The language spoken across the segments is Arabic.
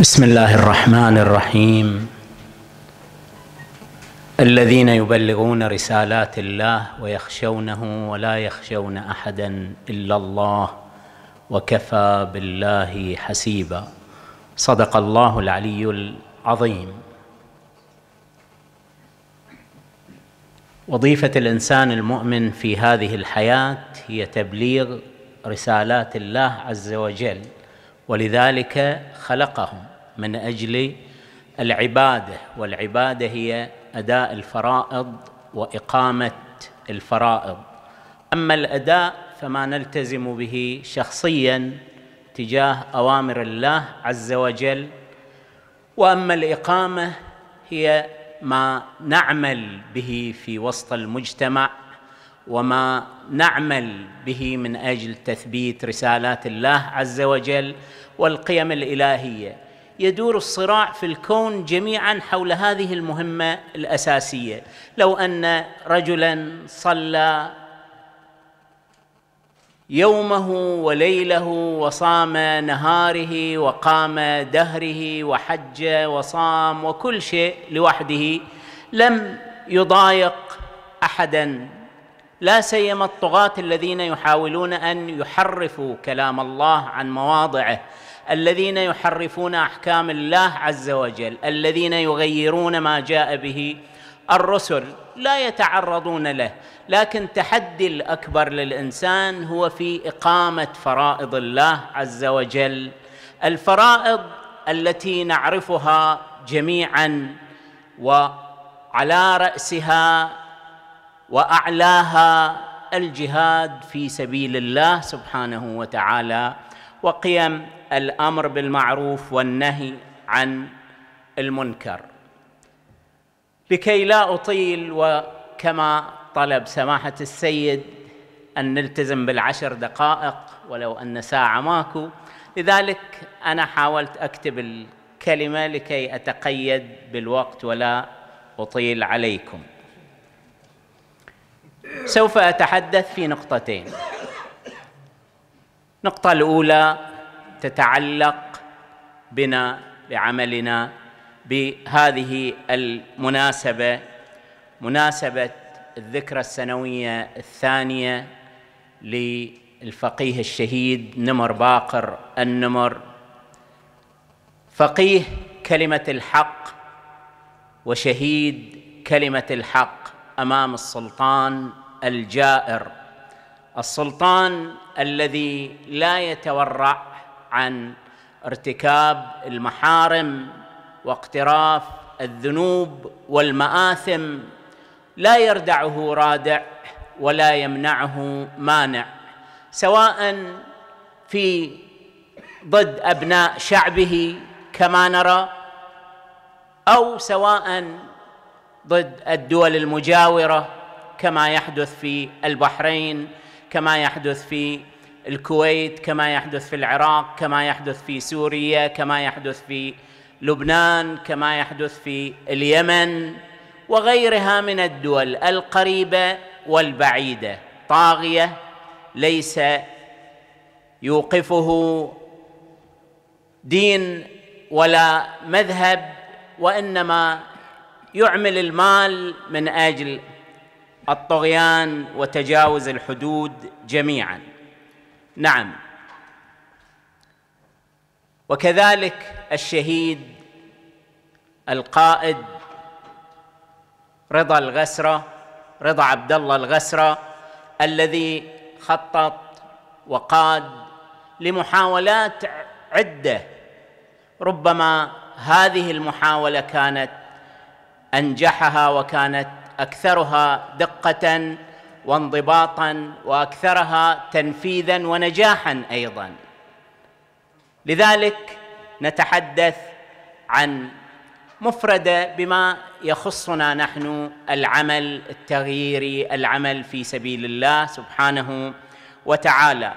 بسم الله الرحمن الرحيم الذين يبلغون رسالات الله ويخشونه ولا يخشون احدا الا الله وكفى بالله حسيبا صدق الله العلي العظيم وظيفه الانسان المؤمن في هذه الحياه هي تبليغ رسالات الله عز وجل ولذلك خلقهم من اجل العباده والعباده هي اداء الفرائض واقامه الفرائض اما الاداء فما نلتزم به شخصيا تجاه اوامر الله عز وجل واما الاقامه هي ما نعمل به في وسط المجتمع وما نعمل به من اجل تثبيت رسالات الله عز وجل والقيم الالهيه يدور الصراع في الكون جميعا حول هذه المهمه الاساسيه لو ان رجلا صلى يومه وليله وصام نهاره وقام دهره وحج وصام وكل شيء لوحده لم يضايق احدا لا سيما الطغاة الذين يحاولون ان يحرفوا كلام الله عن مواضعه الذين يحرفون احكام الله عز وجل الذين يغيرون ما جاء به الرسل لا يتعرضون له لكن تحدي الاكبر للانسان هو في اقامه فرائض الله عز وجل الفرائض التي نعرفها جميعا وعلى راسها واعلاها الجهاد في سبيل الله سبحانه وتعالى وقيم الامر بالمعروف والنهي عن المنكر لكي لا اطيل وكما طلب سماحه السيد ان نلتزم بالعشر دقائق ولو ان ساعه ماكو لذلك انا حاولت اكتب الكلمه لكي اتقيد بالوقت ولا اطيل عليكم سوف اتحدث في نقطتين النقطة الأولى تتعلق بنا بعملنا بهذه المناسبة مناسبة الذكرى السنوية الثانية للفقيه الشهيد نمر باقر النمر فقيه كلمة الحق وشهيد كلمة الحق أمام السلطان الجائر السلطان الذي لا يتورع عن ارتكاب المحارم واقتراف الذنوب والمآثم لا يردعه رادع ولا يمنعه مانع سواء في ضد ابناء شعبه كما نرى او سواء ضد الدول المجاوره كما يحدث في البحرين كما يحدث في الكويت كما يحدث في العراق كما يحدث في سوريا كما يحدث في لبنان كما يحدث في اليمن وغيرها من الدول القريبه والبعيده طاغيه ليس يوقفه دين ولا مذهب وانما يعمل المال من اجل الطغيان وتجاوز الحدود جميعا نعم وكذلك الشهيد القائد رضا الغسرة رضا عبد الله الغسرة الذي خطط وقاد لمحاولات عدة ربما هذه المحاولة كانت أنجحها وكانت اكثرها دقه وانضباطا واكثرها تنفيذا ونجاحا ايضا لذلك نتحدث عن مفرده بما يخصنا نحن العمل التغييري العمل في سبيل الله سبحانه وتعالى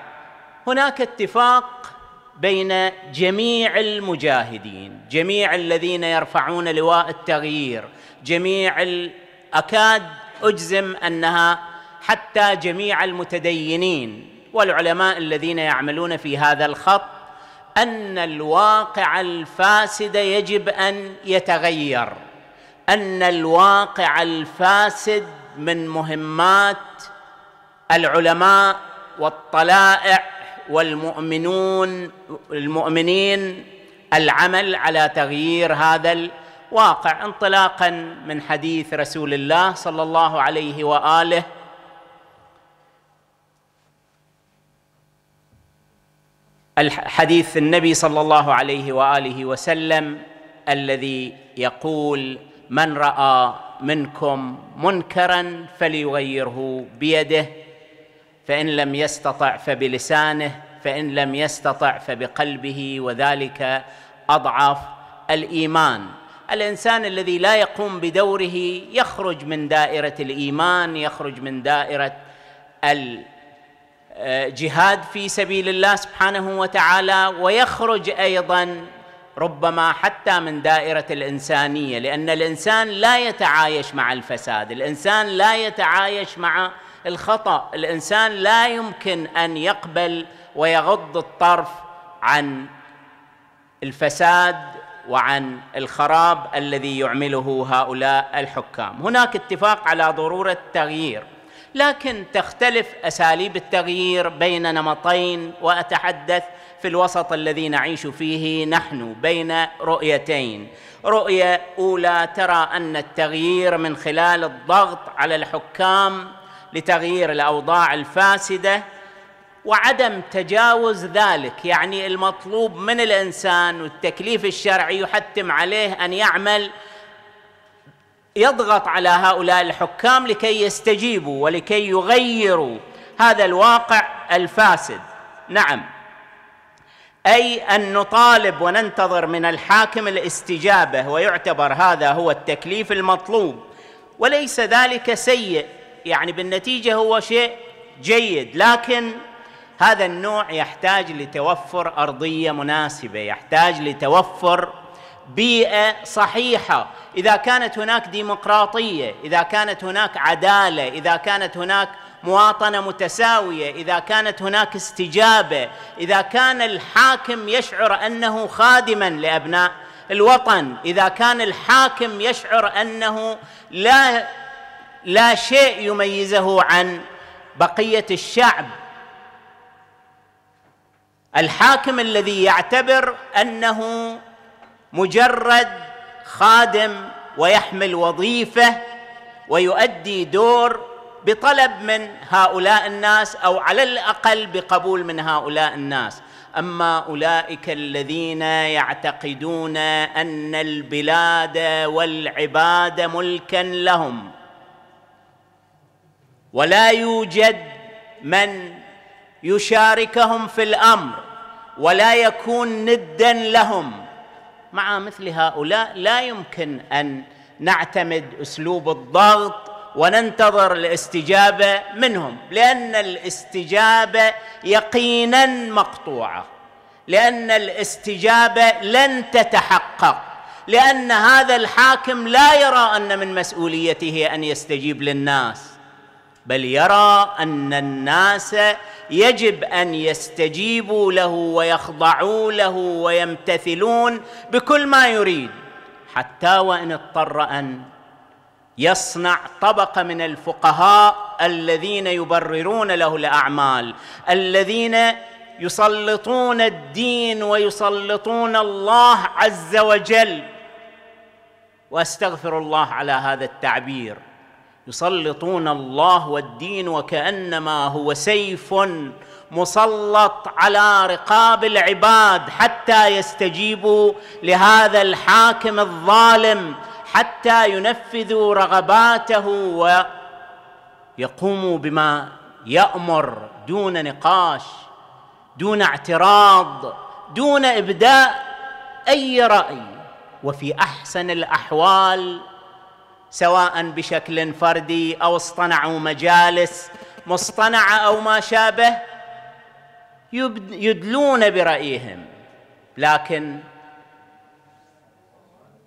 هناك اتفاق بين جميع المجاهدين جميع الذين يرفعون لواء التغيير جميع اكاد اجزم انها حتى جميع المتدينين والعلماء الذين يعملون في هذا الخط ان الواقع الفاسد يجب ان يتغير ان الواقع الفاسد من مهمات العلماء والطلائع والمؤمنون المؤمنين العمل على تغيير هذا واقع انطلاقا من حديث رسول الله صلى الله عليه واله حديث النبي صلى الله عليه واله وسلم الذي يقول من راى منكم منكرا فليغيره بيده فان لم يستطع فبلسانه فان لم يستطع فبقلبه وذلك اضعف الايمان الانسان الذي لا يقوم بدوره يخرج من دائره الايمان يخرج من دائره الجهاد في سبيل الله سبحانه وتعالى ويخرج ايضا ربما حتى من دائره الانسانيه لان الانسان لا يتعايش مع الفساد الانسان لا يتعايش مع الخطا الانسان لا يمكن ان يقبل ويغض الطرف عن الفساد وعن الخراب الذي يعمله هؤلاء الحكام هناك اتفاق على ضروره تغيير لكن تختلف اساليب التغيير بين نمطين واتحدث في الوسط الذي نعيش فيه نحن بين رؤيتين رؤيه اولى ترى ان التغيير من خلال الضغط على الحكام لتغيير الاوضاع الفاسده وعدم تجاوز ذلك يعني المطلوب من الانسان والتكليف الشرعي يحتم عليه ان يعمل يضغط على هؤلاء الحكام لكي يستجيبوا ولكي يغيروا هذا الواقع الفاسد نعم اي ان نطالب وننتظر من الحاكم الاستجابه ويعتبر هذا هو التكليف المطلوب وليس ذلك سيء يعني بالنتيجه هو شيء جيد لكن هذا النوع يحتاج لتوفر ارضيه مناسبه يحتاج لتوفر بيئه صحيحه اذا كانت هناك ديمقراطيه اذا كانت هناك عداله اذا كانت هناك مواطنه متساويه اذا كانت هناك استجابه اذا كان الحاكم يشعر انه خادما لابناء الوطن اذا كان الحاكم يشعر انه لا لا شيء يميزه عن بقيه الشعب الحاكم الذي يعتبر انه مجرد خادم ويحمل وظيفه ويؤدي دور بطلب من هؤلاء الناس او على الاقل بقبول من هؤلاء الناس اما اولئك الذين يعتقدون ان البلاد والعباد ملكا لهم ولا يوجد من يشاركهم في الامر ولا يكون ندا لهم مع مثل هؤلاء لا يمكن ان نعتمد اسلوب الضغط وننتظر الاستجابه منهم لان الاستجابه يقينا مقطوعه لان الاستجابه لن تتحقق لان هذا الحاكم لا يرى ان من مسؤوليته ان يستجيب للناس بل يرى ان الناس يجب ان يستجيبوا له ويخضعوا له ويمتثلون بكل ما يريد حتى وان اضطر ان يصنع طبقه من الفقهاء الذين يبررون له الاعمال الذين يسلطون الدين ويسلطون الله عز وجل واستغفر الله على هذا التعبير يسلطون الله والدين وكانما هو سيف مسلط على رقاب العباد حتى يستجيبوا لهذا الحاكم الظالم حتى ينفذوا رغباته ويقوموا بما يامر دون نقاش دون اعتراض دون ابداء اي راي وفي احسن الاحوال سواء بشكل فردي او اصطنعوا مجالس مصطنعه او ما شابه يدلون برايهم لكن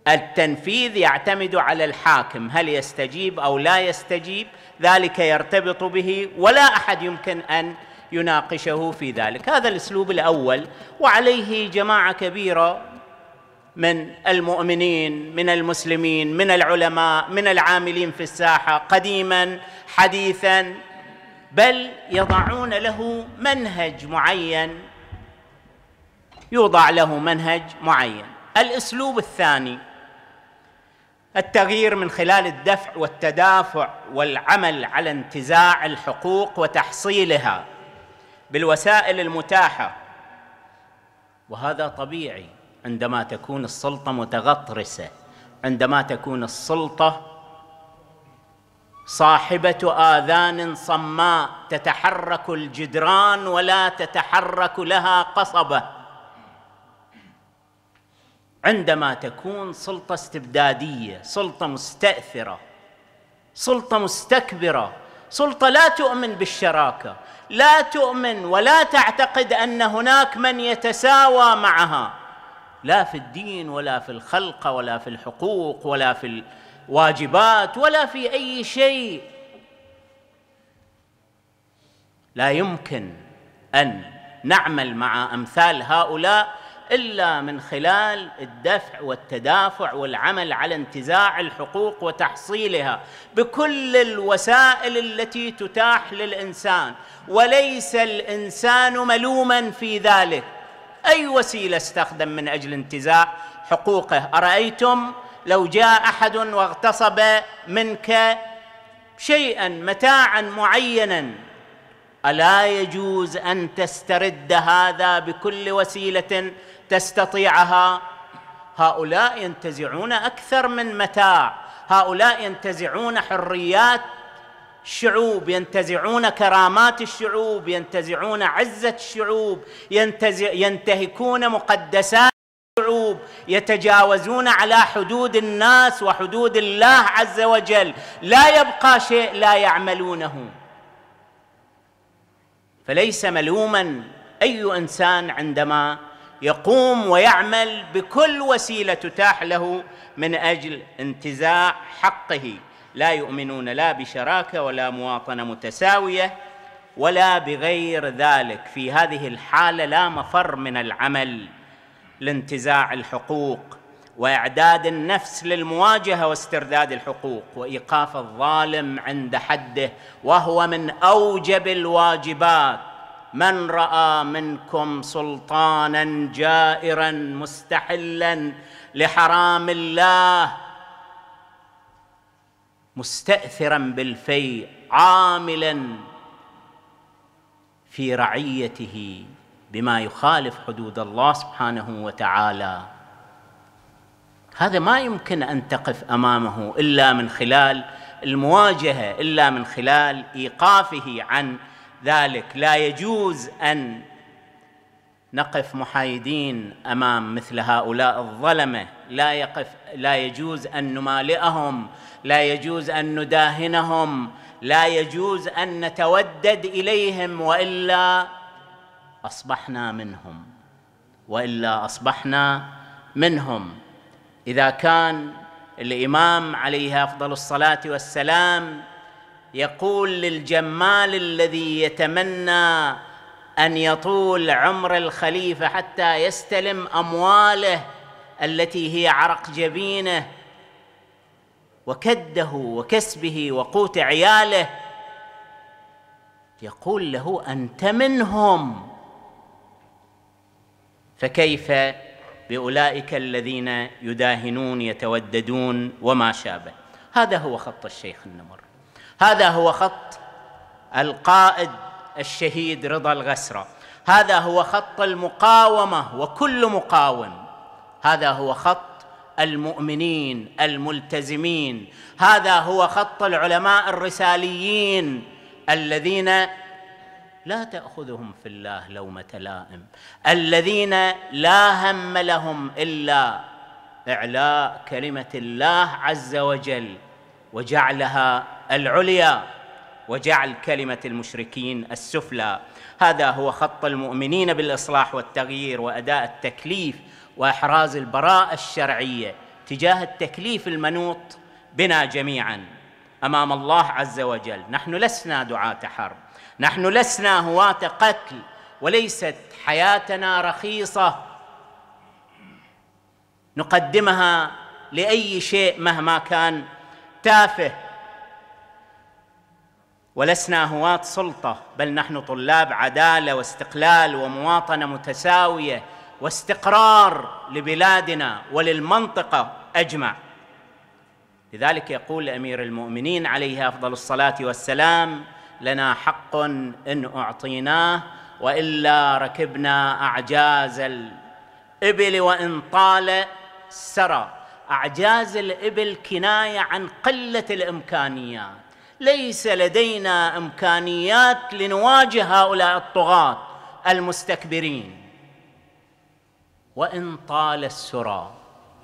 التنفيذ يعتمد على الحاكم هل يستجيب او لا يستجيب ذلك يرتبط به ولا احد يمكن ان يناقشه في ذلك هذا الاسلوب الاول وعليه جماعه كبيره من المؤمنين من المسلمين من العلماء من العاملين في الساحه قديما حديثا بل يضعون له منهج معين يوضع له منهج معين الاسلوب الثاني التغيير من خلال الدفع والتدافع والعمل على انتزاع الحقوق وتحصيلها بالوسائل المتاحه وهذا طبيعي عندما تكون السلطة متغطرسة عندما تكون السلطة صاحبة آذان صماء تتحرك الجدران ولا تتحرك لها قصبة عندما تكون سلطة استبدادية سلطة مستأثرة سلطة مستكبرة سلطة لا تؤمن بالشراكة لا تؤمن ولا تعتقد أن هناك من يتساوى معها لا في الدين ولا في الخلق ولا في الحقوق ولا في الواجبات ولا في اي شيء لا يمكن ان نعمل مع امثال هؤلاء الا من خلال الدفع والتدافع والعمل على انتزاع الحقوق وتحصيلها بكل الوسائل التي تتاح للانسان وليس الانسان ملوما في ذلك أي وسيلة استخدم من أجل انتزاع حقوقه أرأيتم لو جاء أحد واغتصب منك شيئا متاعا معينا ألا يجوز أن تسترد هذا بكل وسيلة تستطيعها هؤلاء ينتزعون أكثر من متاع هؤلاء ينتزعون حريات شعوب ينتزعون كرامات الشعوب ينتزعون عزه الشعوب ينتزع ينتهكون مقدسات الشعوب يتجاوزون على حدود الناس وحدود الله عز وجل لا يبقى شيء لا يعملونه فليس ملوما اي انسان عندما يقوم ويعمل بكل وسيله تتاح له من اجل انتزاع حقه لا يؤمنون لا بشراكه ولا مواطنه متساويه ولا بغير ذلك في هذه الحاله لا مفر من العمل لانتزاع الحقوق واعداد النفس للمواجهه واسترداد الحقوق وايقاف الظالم عند حده وهو من اوجب الواجبات من راى منكم سلطانا جائرا مستحلا لحرام الله مستاثرا بالفيء عاملا في رعيته بما يخالف حدود الله سبحانه وتعالى هذا ما يمكن ان تقف امامه الا من خلال المواجهه الا من خلال ايقافه عن ذلك لا يجوز ان نقف محايدين امام مثل هؤلاء الظلمه لا يقف لا يجوز ان نمالئهم لا يجوز ان نداهنهم لا يجوز ان نتودد اليهم والا اصبحنا منهم والا اصبحنا منهم اذا كان الامام عليه افضل الصلاه والسلام يقول للجمال الذي يتمنى ان يطول عمر الخليفه حتى يستلم امواله التي هي عرق جبينه وكده وكسبه وقوت عياله يقول له انت منهم فكيف باولئك الذين يداهنون يتوددون وما شابه هذا هو خط الشيخ النمر هذا هو خط القائد الشهيد رضا الغسرة هذا هو خط المقاومة وكل مقاوم هذا هو خط المؤمنين الملتزمين هذا هو خط العلماء الرساليين الذين لا تاخذهم في الله لومه لائم الذين لا هم لهم الا اعلاء كلمه الله عز وجل وجعلها العليا وجعل كلمه المشركين السفلى هذا هو خط المؤمنين بالاصلاح والتغيير واداء التكليف واحراز البراءه الشرعيه تجاه التكليف المنوط بنا جميعا امام الله عز وجل نحن لسنا دعاه حرب نحن لسنا هواه قتل وليست حياتنا رخيصه نقدمها لاي شيء مهما كان تافه ولسنا هواه سلطه بل نحن طلاب عداله واستقلال ومواطنه متساويه واستقرار لبلادنا وللمنطقه اجمع لذلك يقول امير المؤمنين عليه افضل الصلاه والسلام لنا حق ان اعطيناه والا ركبنا اعجاز الابل وان طال سرى اعجاز الابل كنايه عن قله الامكانيات ليس لدينا امكانيات لنواجه هؤلاء الطغاه المستكبرين وإن طال السرى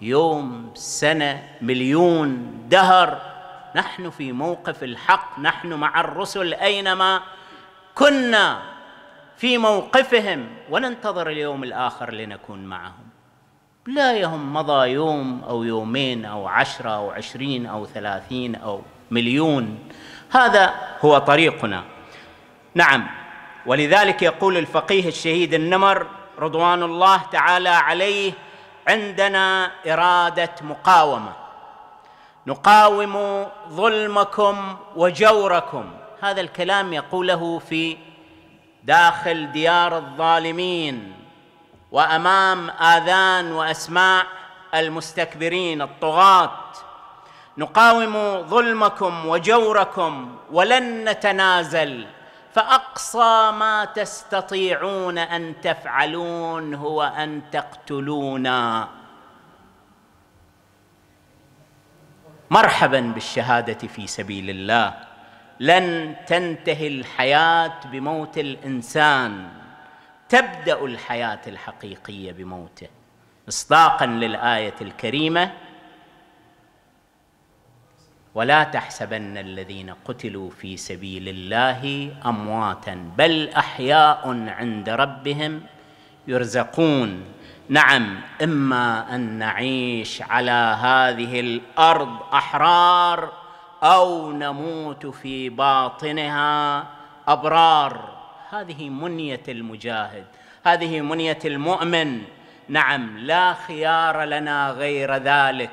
يوم سنة مليون دهر نحن في موقف الحق نحن مع الرسل أينما كنا في موقفهم وننتظر اليوم الآخر لنكون معهم لا يهم مضى يوم أو يومين أو عشرة أو عشرين أو ثلاثين أو مليون هذا هو طريقنا نعم ولذلك يقول الفقيه الشهيد النمر رضوان الله تعالى عليه عندنا اراده مقاومه نقاوم ظلمكم وجوركم هذا الكلام يقوله في داخل ديار الظالمين وامام اذان واسماع المستكبرين الطغاه نقاوم ظلمكم وجوركم ولن نتنازل فاقصى ما تستطيعون ان تفعلون هو ان تقتلونا مرحبا بالشهاده في سبيل الله لن تنتهي الحياه بموت الانسان تبدا الحياه الحقيقيه بموته مصداقا للايه الكريمه ولا تحسبن الذين قتلوا في سبيل الله امواتا بل احياء عند ربهم يرزقون نعم اما ان نعيش على هذه الارض احرار او نموت في باطنها ابرار هذه منيه المجاهد هذه منيه المؤمن نعم لا خيار لنا غير ذلك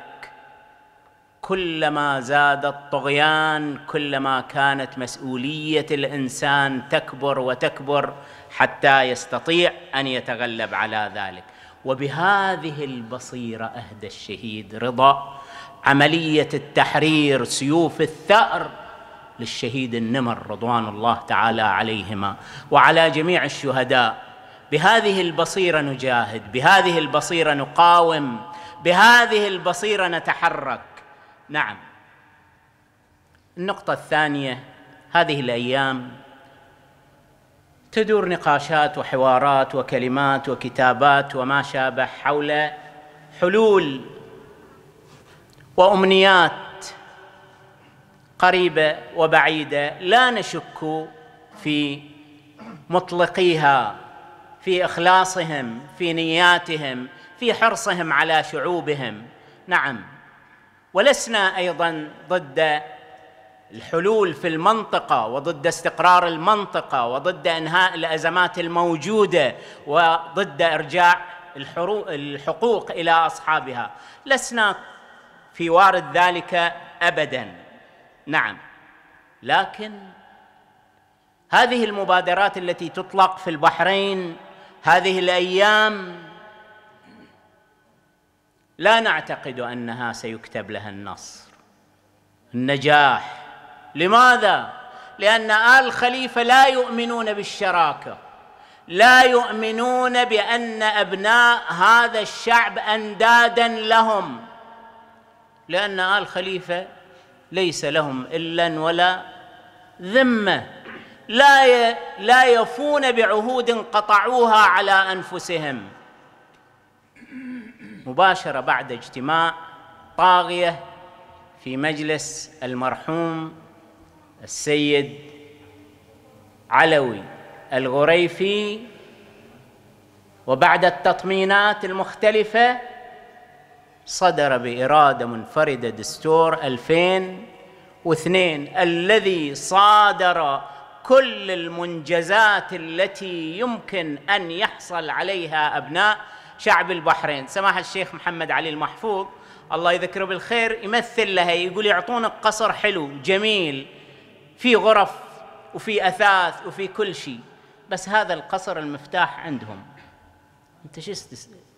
كلما زاد الطغيان كلما كانت مسؤوليه الانسان تكبر وتكبر حتى يستطيع ان يتغلب على ذلك وبهذه البصيره اهدى الشهيد رضا عمليه التحرير سيوف الثار للشهيد النمر رضوان الله تعالى عليهما وعلى جميع الشهداء بهذه البصيره نجاهد بهذه البصيره نقاوم بهذه البصيره نتحرك نعم النقطة الثانية هذه الأيام تدور نقاشات وحوارات وكلمات وكتابات وما شابه حول حلول وأمنيات قريبة وبعيدة لا نشك في مطلقيها في إخلاصهم في نياتهم في حرصهم على شعوبهم نعم ولسنا ايضا ضد الحلول في المنطقه وضد استقرار المنطقه وضد انهاء الازمات الموجوده وضد ارجاع الحقوق الى اصحابها لسنا في وارد ذلك ابدا نعم لكن هذه المبادرات التي تطلق في البحرين هذه الايام لا نعتقد انها سيكتب لها النصر النجاح لماذا لان ال خليفه لا يؤمنون بالشراكه لا يؤمنون بان ابناء هذا الشعب اندادا لهم لان ال خليفه ليس لهم الا ولا ذمه لا لا يفون بعهود قطعوها على انفسهم مباشرة بعد اجتماع طاغية في مجلس المرحوم السيد علوي الغريفي وبعد التطمينات المختلفة صدر بإرادة منفردة دستور 2002 الذي صادر كل المنجزات التي يمكن أن يحصل عليها أبناء شعب البحرين سماحة الشيخ محمد علي المحفوظ الله يذكره بالخير يمثل لها يقول يعطونك قصر حلو جميل في غرف وفي أثاث وفي كل شيء بس هذا القصر المفتاح عندهم أنت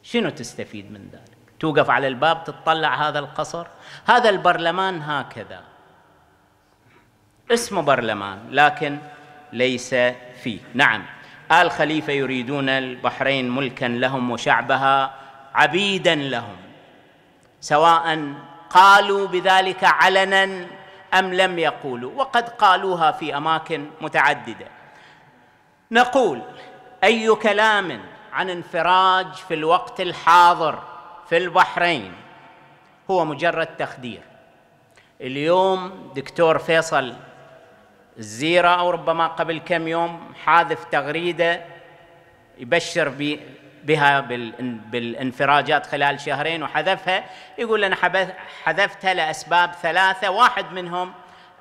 شنو تستفيد من ذلك توقف على الباب تطلع هذا القصر هذا البرلمان هكذا اسمه برلمان لكن ليس فيه نعم آل خليفة يريدون البحرين ملكا لهم وشعبها عبيدا لهم سواء قالوا بذلك علنا أم لم يقولوا وقد قالوها في أماكن متعددة نقول أي كلام عن انفراج في الوقت الحاضر في البحرين هو مجرد تخدير اليوم دكتور فيصل الزيرة أو ربما قبل كم يوم حاذف تغريدة يبشر بها بالانفراجات خلال شهرين وحذفها يقول أنا حذفتها لأسباب ثلاثة واحد منهم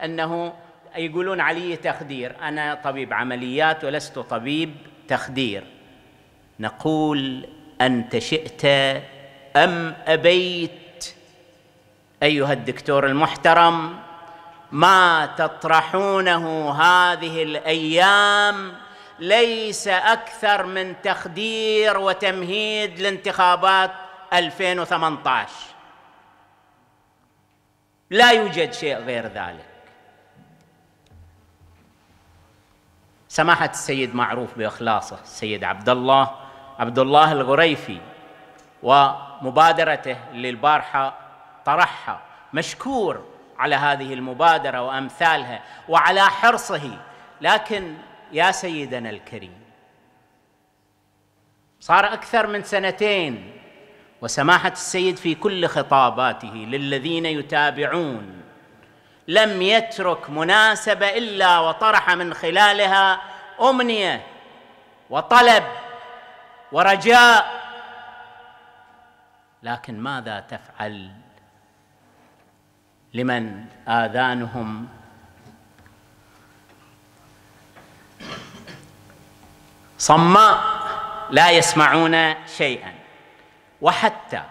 أنه يقولون علي تخدير أنا طبيب عمليات ولست طبيب تخدير نقول أنت شئت أم أبيت أيها الدكتور المحترم ما تطرحونه هذه الايام ليس اكثر من تخدير وتمهيد لانتخابات 2018 لا يوجد شيء غير ذلك سماحه السيد معروف باخلاصه السيد عبد الله عبد الله الغريفي ومبادرته للبارحه طرحها مشكور على هذه المبادره وامثالها وعلى حرصه لكن يا سيدنا الكريم صار اكثر من سنتين وسماحه السيد في كل خطاباته للذين يتابعون لم يترك مناسبه الا وطرح من خلالها امنيه وطلب ورجاء لكن ماذا تفعل لمن آذانهم صماء لا يسمعون شيئا وحتى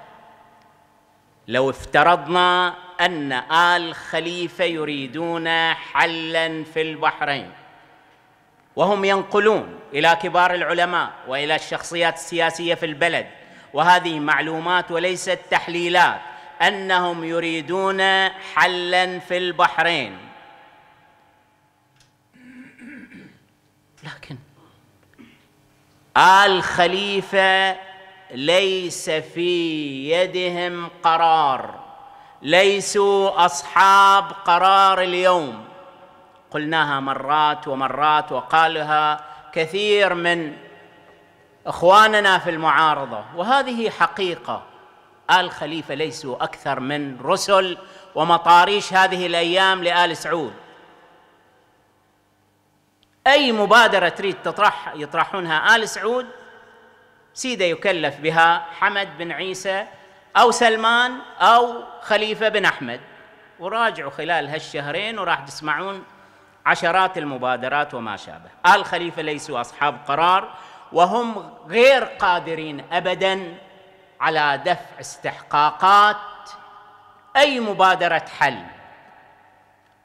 لو افترضنا أن آل خليفة يريدون حلا في البحرين وهم ينقلون إلى كبار العلماء وإلى الشخصيات السياسية في البلد وهذه معلومات وليست تحليلات انهم يريدون حلا في البحرين لكن ال خليفه ليس في يدهم قرار ليسوا اصحاب قرار اليوم قلناها مرات ومرات وقالها كثير من اخواننا في المعارضه وهذه حقيقه آل خليفة ليسوا أكثر من رسل ومطاريش هذه الأيام لآل سعود أي مبادرة تريد تطرح يطرحونها آل سعود سيدة يكلف بها حمد بن عيسى أو سلمان أو خليفة بن أحمد وراجعوا خلال هالشهرين وراح تسمعون عشرات المبادرات وما شابه آل خليفة ليسوا أصحاب قرار وهم غير قادرين أبداً على دفع استحقاقات اي مبادره حل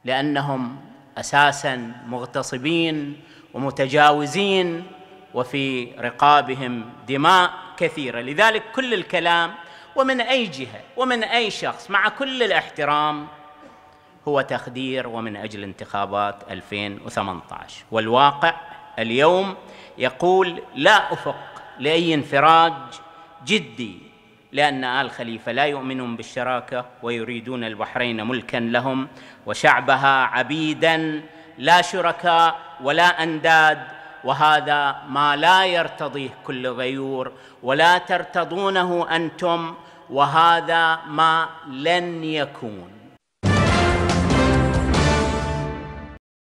لانهم اساسا مغتصبين ومتجاوزين وفي رقابهم دماء كثيره لذلك كل الكلام ومن اي جهه ومن اي شخص مع كل الاحترام هو تخدير ومن اجل انتخابات 2018 والواقع اليوم يقول لا افق لاي انفراج جدي لأن آل خليفة لا يؤمنون بالشراكة ويريدون البحرين ملكا لهم وشعبها عبيدا لا شركاء ولا أنداد وهذا ما لا يرتضيه كل غيور ولا ترتضونه أنتم وهذا ما لن يكون